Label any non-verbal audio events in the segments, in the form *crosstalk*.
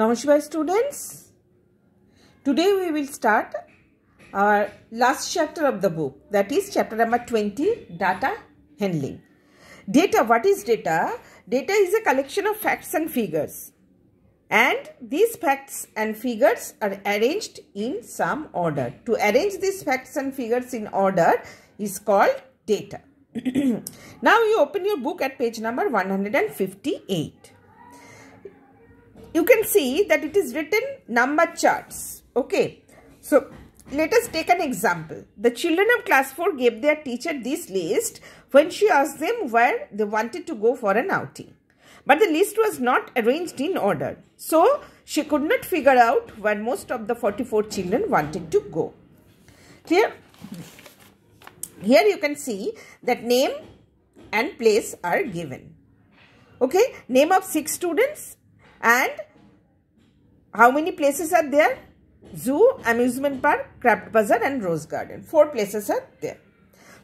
Namaskar students. Today we will start our last chapter of the book that is chapter number 20 data handling. Data, what is data? Data is a collection of facts and figures and these facts and figures are arranged in some order. To arrange these facts and figures in order is called data. *clears throat* now you open your book at page number 158 you can see that it is written number charts. Okay. So, let us take an example. The children of class 4 gave their teacher this list when she asked them where they wanted to go for an outing. But the list was not arranged in order. So, she could not figure out where most of the 44 children wanted to go. Clear? Here you can see that name and place are given. Okay, name of six students and how many places are there? Zoo, amusement park, craft bazaar and rose garden. Four places are there.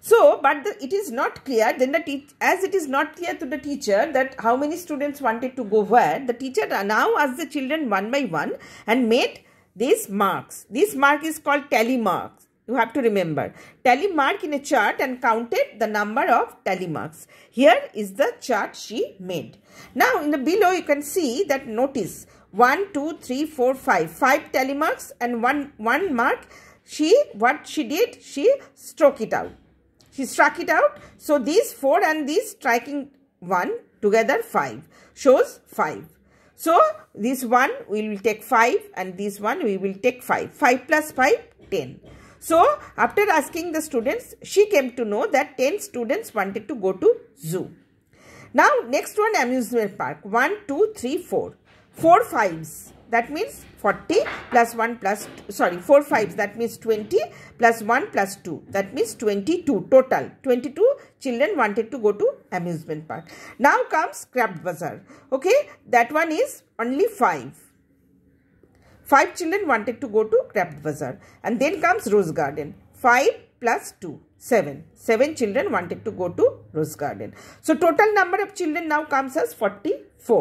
So, but the, it is not clear, then the teach, as it is not clear to the teacher that how many students wanted to go where, the teacher now asked the children one by one and made these marks. This mark is called tally marks. You have to remember. Tally mark in a chart and counted the number of tally marks. Here is the chart she made. Now, in the below you can see that notice 1, 2, 3, 4, 5. 5 telemarks and 1, 1 mark. She, what she did? She struck it out. She struck it out. So, these 4 and these striking 1 together 5 shows 5. So, this one we will take 5 and this one we will take 5. 5 plus 5, 10. So, after asking the students, she came to know that 10 students wanted to go to zoo. Now, next one amusement park. 1, 2, 3, 4. 4 5s that means 40 plus 1 plus sorry 4 5s that means 20 plus 1 plus 2 that means 22 total 22 children wanted to go to amusement park now comes crab bazaar okay that one is only 5 5 children wanted to go to crab bazaar and then comes rose garden 5 plus 2 7 7 children wanted to go to rose garden so total number of children now comes as 44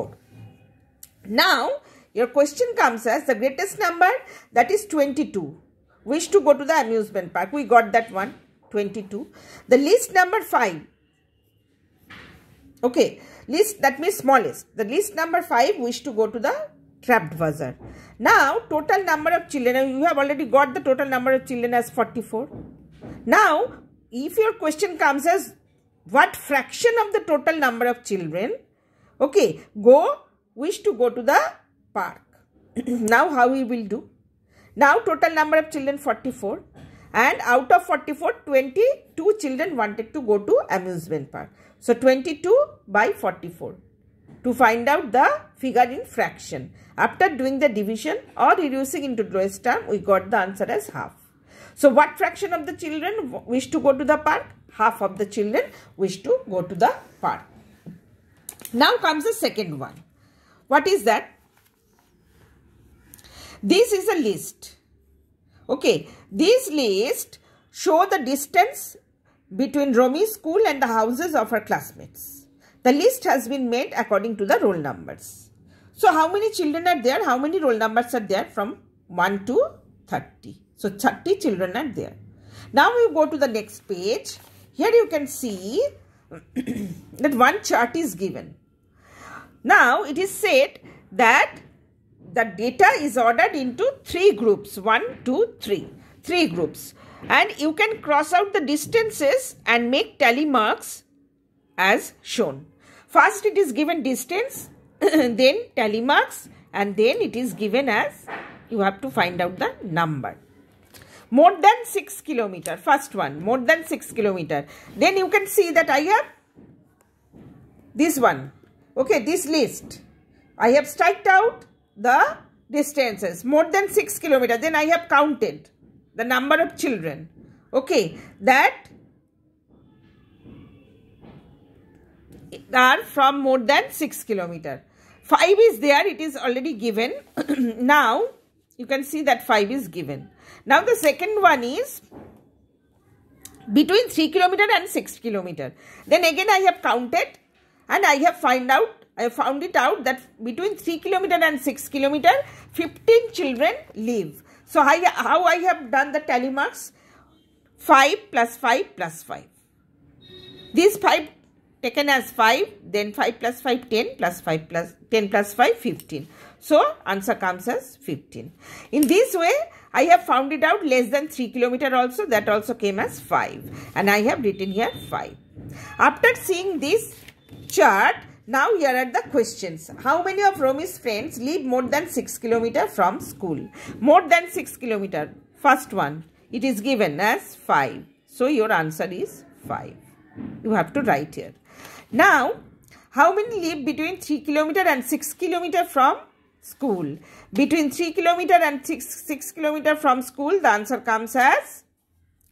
now, your question comes as the greatest number that is 22. Wish to go to the amusement park. We got that one, 22. The least number 5. Okay, least that means smallest. The least number 5 wish to go to the trapped buzzer. Now, total number of children, you have already got the total number of children as 44. Now, if your question comes as what fraction of the total number of children, okay, go wish to go to the park. *clears throat* now how we will do? Now total number of children 44 and out of 44 22 children wanted to go to amusement park. So 22 by 44 to find out the figure in fraction. After doing the division or reducing into lowest term we got the answer as half. So what fraction of the children wish to go to the park? Half of the children wish to go to the park. Now comes the second one. What is that? This is a list. Okay, this list show the distance between Romi's school and the houses of her classmates. The list has been made according to the roll numbers. So, how many children are there? How many roll numbers are there from 1 to 30? So, 30 children are there. Now, we go to the next page. Here you can see *clears throat* that one chart is given. Now it is said that the data is ordered into three groups 1, 2, 3. Three groups. And you can cross out the distances and make tally marks as shown. First it is given distance, *coughs* then tally marks and then it is given as you have to find out the number. More than 6 kilometer. First one. More than 6 kilometer. Then you can see that I have this one Okay, this list. I have striked out the distances more than 6 kilometer. Then I have counted the number of children. Okay, that are from more than 6 kilometer. 5 is there, it is already given. *clears throat* now, you can see that 5 is given. Now, the second one is between 3 kilometer and 6 kilometer. Then again, I have counted and I have find out I found it out that between 3 kilometer and 6 kilometer 15 children live. So I, how I have done the tally marks 5 plus 5 plus 5. These 5 taken as 5 then 5 plus 5 10 plus 5 plus 10 plus 5 15. So answer comes as 15. In this way I have found it out less than 3 kilometer also that also came as 5 and I have written here 5. After seeing this chart. Now here are the questions. How many of Romy's friends live more than 6 km from school? More than 6 km. First one. It is given as 5. So your answer is 5. You have to write here. Now, how many live between 3 km and 6 km from school? Between 3 km and 6, 6 km from school, the answer comes as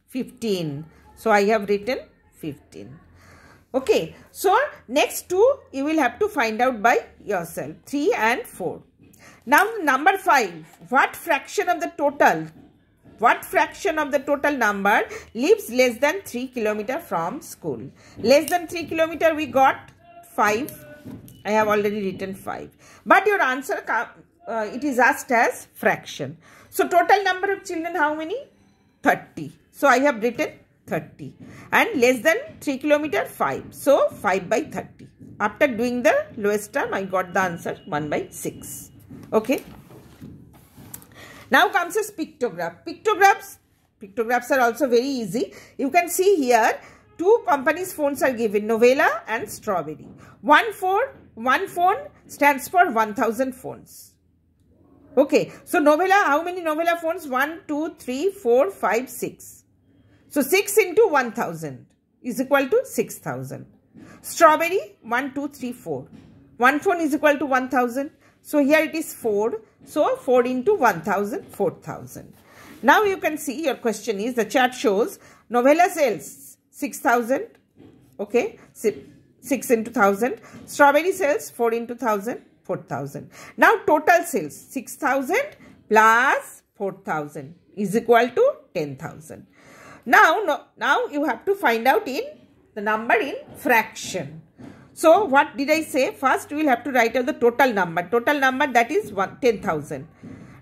15. So I have written 15. Okay. So, next two you will have to find out by yourself. 3 and 4. Now, number 5. What fraction of the total? What fraction of the total number lives less than 3 kilometer from school? Less than 3 kilometer we got 5. I have already written 5. But your answer, uh, it is asked as fraction. So, total number of children how many? 30. So, I have written 30 and less than 3 kilometer 5 so 5 by 30 after doing the lowest term i got the answer 1 by 6 okay now comes this pictograph pictographs pictographs are also very easy you can see here two companies phones are given novella and strawberry one phone one phone stands for 1000 phones okay so novella how many novella phones 1 2 3 4 5 6 so 6 into 1000 is equal to 6000. Strawberry 1, 2, 3, 4. 1 phone is equal to 1000. So here it is 4. So 4 into 1000, 4000. Now you can see your question is the chart shows novella sales 6000. Okay. 6 into 1000. Strawberry sales 4 into 1000, 4000. Now total sales 6000 plus 4000 is equal to 10,000. Now, no, now you have to find out in the number in fraction. So, what did I say? First, we will have to write out the total number. Total number that is 10,000.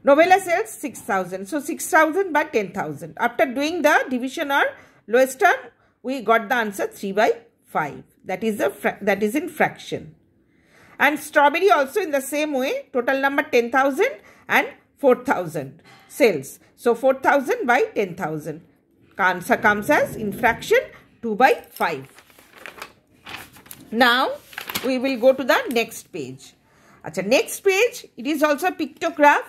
Novella sells 6,000. So, 6,000 by 10,000. After doing the division or lowest term, we got the answer 3 by 5. That is, a that is in fraction. And strawberry also in the same way. Total number 10,000 and 4,000 sales. So, 4,000 by 10,000 answer comes as in fraction 2 by 5. Now, we will go to the next page. Achha, next page, it is also pictograph.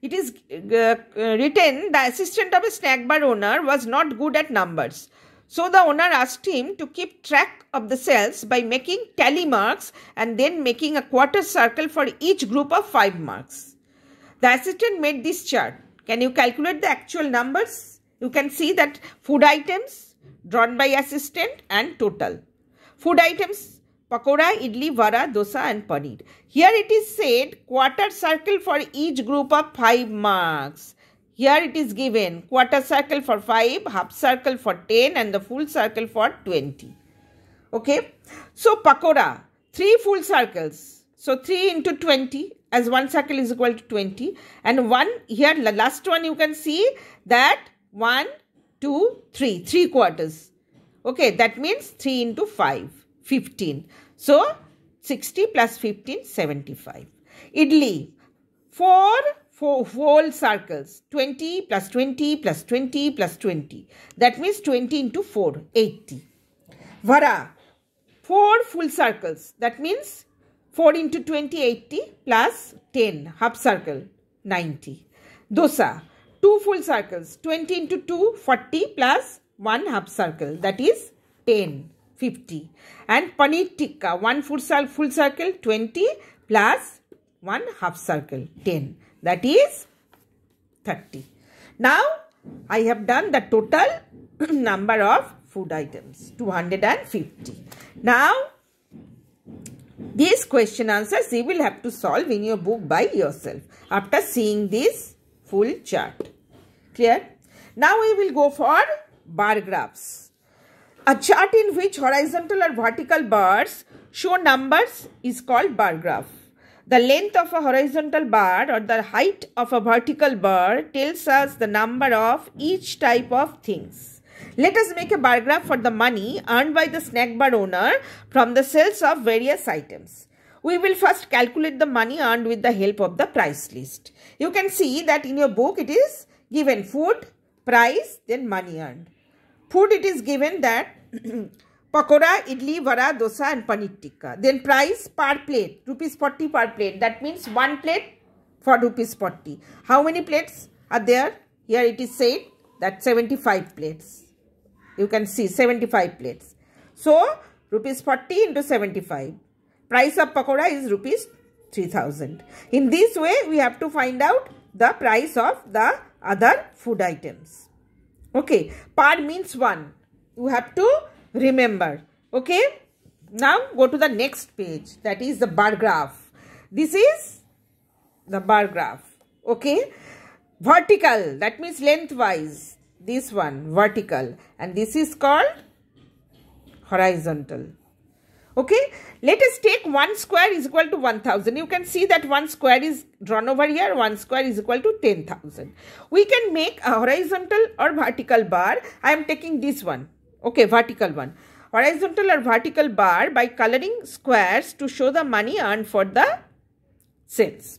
It is uh, uh, written, the assistant of a snack bar owner was not good at numbers. So the owner asked him to keep track of the cells by making tally marks and then making a quarter circle for each group of 5 marks. The assistant made this chart. Can you calculate the actual numbers? You can see that food items drawn by assistant and total. Food items pakora, idli, vara, dosa and paneer. Here it is said quarter circle for each group of 5 marks. Here it is given quarter circle for 5, half circle for 10 and the full circle for 20. Okay. So pakora, 3 full circles. So 3 into 20 as one circle is equal to 20 and one here the last one you can see that 1, 2, 3. 3 quarters. Okay, that means 3 into 5, 15. So, 60 plus 15, 75. Idli, 4 four whole circles 20 plus 20 plus 20 plus 20 that means 20 into 4 80 vara four full circles that means 4 into 20 80 plus 10 half circle 90 dosa two full circles 20 into 2 40 plus 1 half circle that is 10 50 and paneer tikka one full, full circle 20 plus 1 half circle 10 that is 30 now i have done the total *clears throat* number of food items 250 now this question answers you will have to solve in your book by yourself after seeing this full chart. Clear? Now we will go for bar graphs. A chart in which horizontal or vertical bars show numbers is called bar graph. The length of a horizontal bar or the height of a vertical bar tells us the number of each type of things. Let us make a bar graph for the money earned by the snack bar owner from the sales of various items. We will first calculate the money earned with the help of the price list. You can see that in your book it is given food, price, then money earned. Food it is given that *clears throat* pakora, idli, vara, dosa and paneer tikka. Then price per plate, rupees 40 per plate. That means one plate for rupees 40. How many plates are there? Here it is said that 75 plates. You can see 75 plates. So, rupees 40 into 75. Price of pakoda is rupees 3000. In this way, we have to find out the price of the other food items. Okay, par means one. You have to remember. Okay, now go to the next page. That is the bar graph. This is the bar graph. Okay, vertical. That means lengthwise. This one vertical, and this is called horizontal okay let us take 1 square is equal to 1000 you can see that 1 square is drawn over here 1 square is equal to 10000 we can make a horizontal or vertical bar i am taking this one okay vertical one horizontal or vertical bar by coloring squares to show the money earned for the sales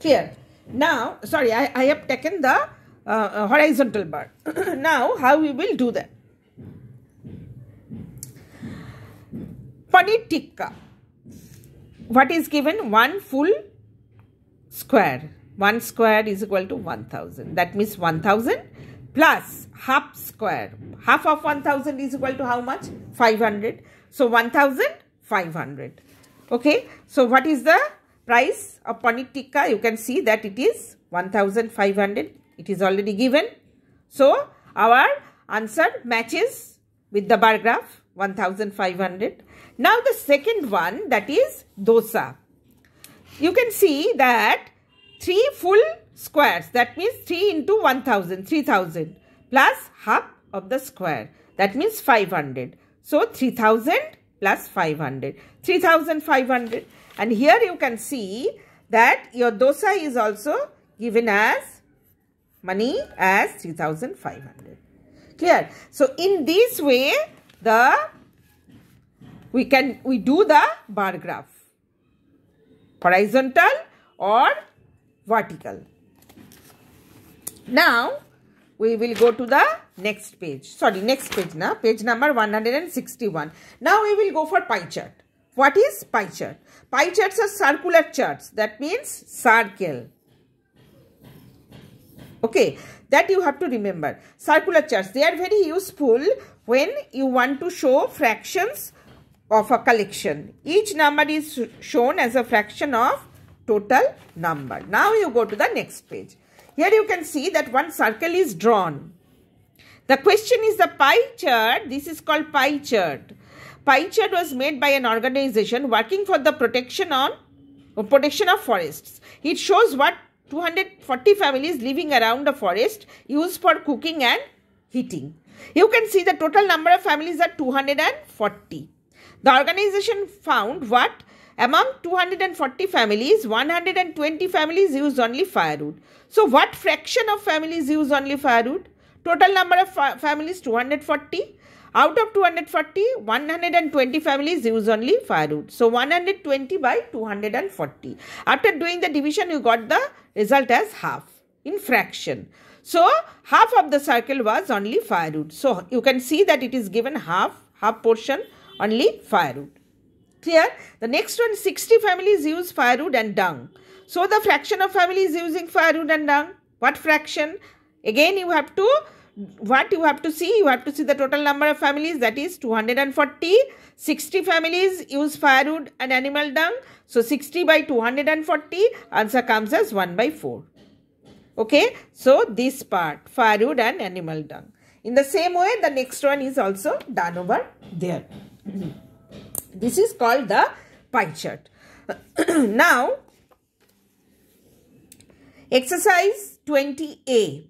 clear now sorry i, I have taken the uh, uh horizontal bar *clears throat* now how we will do that Pani tikka. What is given? One full square. One square is equal to 1000. That means 1000 plus half square. Half of 1000 is equal to how much? 500. So 1500. Okay. So what is the price of Pani tikka? You can see that it is 1500. It is already given. So our answer matches with the bar graph 1500. Now the second one that is dosa. You can see that 3 full squares that means 3 into 1000 3000 plus half of the square that means 500. So 3000 plus 500 3500 and here you can see that your dosa is also given as money as 3500. Clear? So in this way the we can we do the bar graph horizontal or vertical now we will go to the next page sorry next page na page number 161 now we will go for pie chart what is pie chart pie charts are circular charts that means circle okay that you have to remember circular charts they are very useful when you want to show fractions of a collection. Each number is shown as a fraction of total number. Now you go to the next page. Here you can see that one circle is drawn. The question is the pie chart. This is called pie chart. Pie chart was made by an organization working for the protection on protection of forests. It shows what 240 families living around the forest used for cooking and heating. You can see the total number of families are 240. The organization found what? Among 240 families, 120 families used only firewood. So, what fraction of families use only firewood? Total number of fa families 240. Out of 240, 120 families use only firewood. So, 120 by 240. After doing the division, you got the result as half in fraction. So, half of the circle was only firewood. So, you can see that it is given half, half portion only firewood. Clear? The next one, 60 families use firewood and dung. So, the fraction of families using firewood and dung, what fraction? Again, you have to, what you have to see? You have to see the total number of families, that is 240. 60 families use firewood and animal dung. So, 60 by 240, answer comes as 1 by 4. Okay, so this part, firewood and animal dung. In the same way, the next one is also done over there. *clears throat* this is called the pie chart. *clears throat* now, exercise 20A.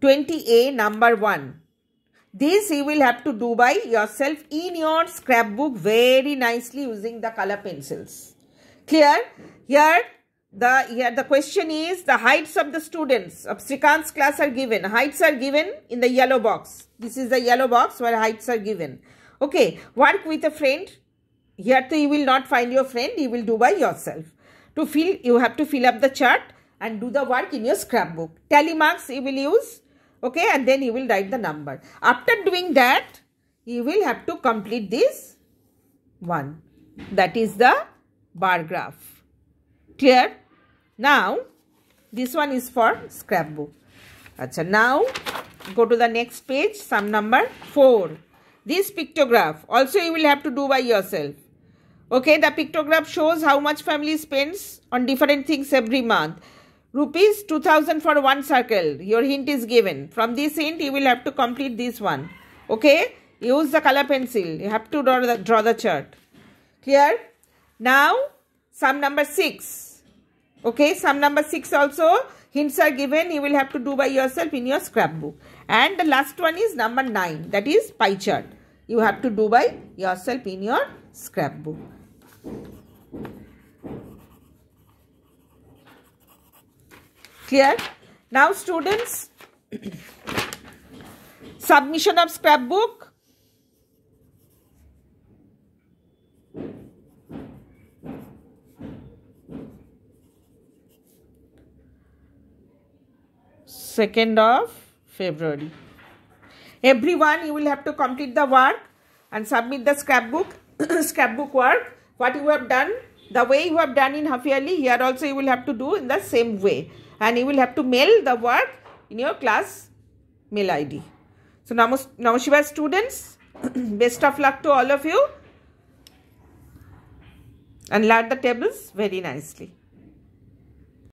20A number 1. This you will have to do by yourself in your scrapbook very nicely using the color pencils. Clear? Here the, here the question is the heights of the students of Srikant's class are given. Heights are given in the yellow box. This is the yellow box where heights are given. Okay, work with a friend. Here too you will not find your friend, you will do by yourself. To fill, you have to fill up the chart and do the work in your scrapbook. Tally marks you will use, okay, and then you will write the number. After doing that, you will have to complete this one. That is the bar graph. Clear? Now, this one is for scrapbook. Achha, now go to the next page sum number 4 this pictograph also you will have to do by yourself okay the pictograph shows how much family spends on different things every month rupees 2000 for one circle your hint is given from this hint you will have to complete this one okay use the color pencil you have to draw the, draw the chart clear now sum number 6 okay sum number 6 also Hints are given. You will have to do by yourself in your scrapbook. And the last one is number 9. That is pie chart. You have to do by yourself in your scrapbook. Clear? Now students, *clears throat* submission of scrapbook 2nd of February. Everyone, you will have to complete the work and submit the scrapbook, *clears throat* scrapbook work, what you have done, the way you have done in half yearly, here also you will have to do in the same way. And you will have to mail the work in your class mail ID. So, Namashiva students, *clears throat* best of luck to all of you. And learn the tables very nicely.